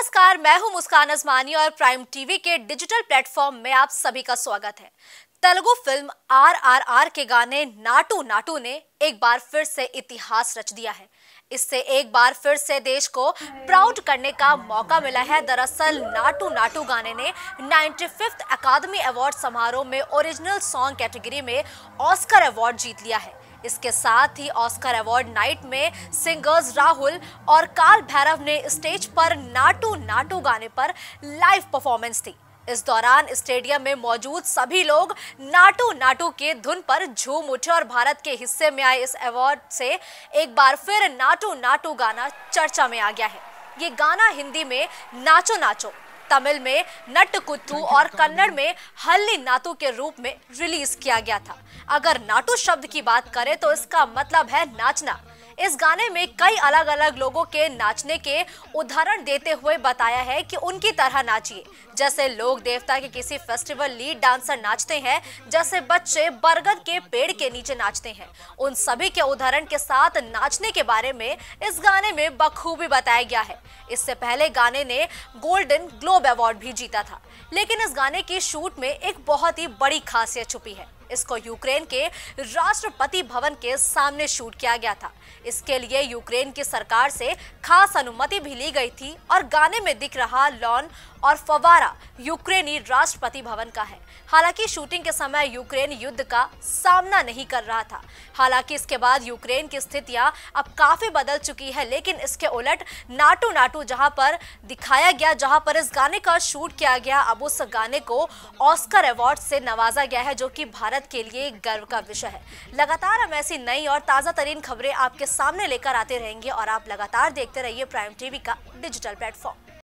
नमस्कार मैं हूं मुस्कान अजमानी और प्राइम टीवी के डिजिटल प्लेटफॉर्म में आप सभी का स्वागत है तेलुगु फिल्म आरआरआर के गाने नाटू नाटू ने एक बार फिर से इतिहास रच दिया है इससे एक बार फिर से देश को प्राउड करने का मौका मिला है दरअसल नाटू नाटू गाने ने नाइन्टी फिफ्थ अकादमी अवार्ड समारोह में ओरिजिनल सॉन्ग कैटेगरी में ऑस्कर अवार्ड जीत लिया है इसके साथ ही ऑस्कर अवार्ड नाइट में सिंगर्स राहुल और काल भैरव ने स्टेज पर नाटू नाटू गाने पर लाइव परफॉर्मेंस दी इस दौरान स्टेडियम में मौजूद सभी लोग नाटू नाटू के धुन पर झूम उठे और भारत के हिस्से में आए इस अवार्ड से एक बार फिर नाटू नाटू गाना चर्चा में आ गया है ये गाना हिंदी में नाचो नाचो तमिल में नटकुत्तू तो और कन्नड़ में हल्ली नाटू के रूप में रिलीज किया गया था अगर नाटू शब्द की बात करें तो इसका मतलब है नाचना इस गाने में कई अलग अलग लोगों के नाचने के उदाहरण देते हुए बताया है कि उनकी तरह नाचिए जैसे लोग देवता के किसी फेस्टिवल लीड डांसर नाचते हैं जैसे बच्चे बरगद के पेड़ के नीचे नाचते हैं उन सभी के उदाहरण के साथ नाचने के बारे में इस गाने में बखूबी बताया गया है इससे पहले गाने ने गोल्डन ग्लोब अवार्ड भी जीता था लेकिन इस गाने की शूट में एक बहुत ही बड़ी खासियत छुपी है इसको यूक्रेन के राष्ट्रपति भवन के सामने शूट किया गया था इसके लिए यूक्रेन की सरकार से खास अनुमति भी ली गई थी और गाने में दिख रहा लॉन और फवारा यूक्रेनी राष्ट्रपति भवन का है हालांकि शूटिंग के समय यूक्रेन युद्ध का सामना नहीं कर रहा था हालांकि इसके बाद यूक्रेन की स्थितियां अब काफी बदल चुकी है लेकिन इसके उलट नाटू नाटू जहां पर दिखाया गया जहां पर इस गाने का शूट किया गया अब उस गाने को ऑस्कर अवार्ड से नवाजा गया है जो कि भारत के लिए गर्व का विषय है लगातार हम ऐसी नई और ताज़ा तरीन खबरें आपके सामने लेकर आते रहेंगे और आप लगातार देखते रहिए प्राइम टीवी का डिजिटल प्लेटफॉर्म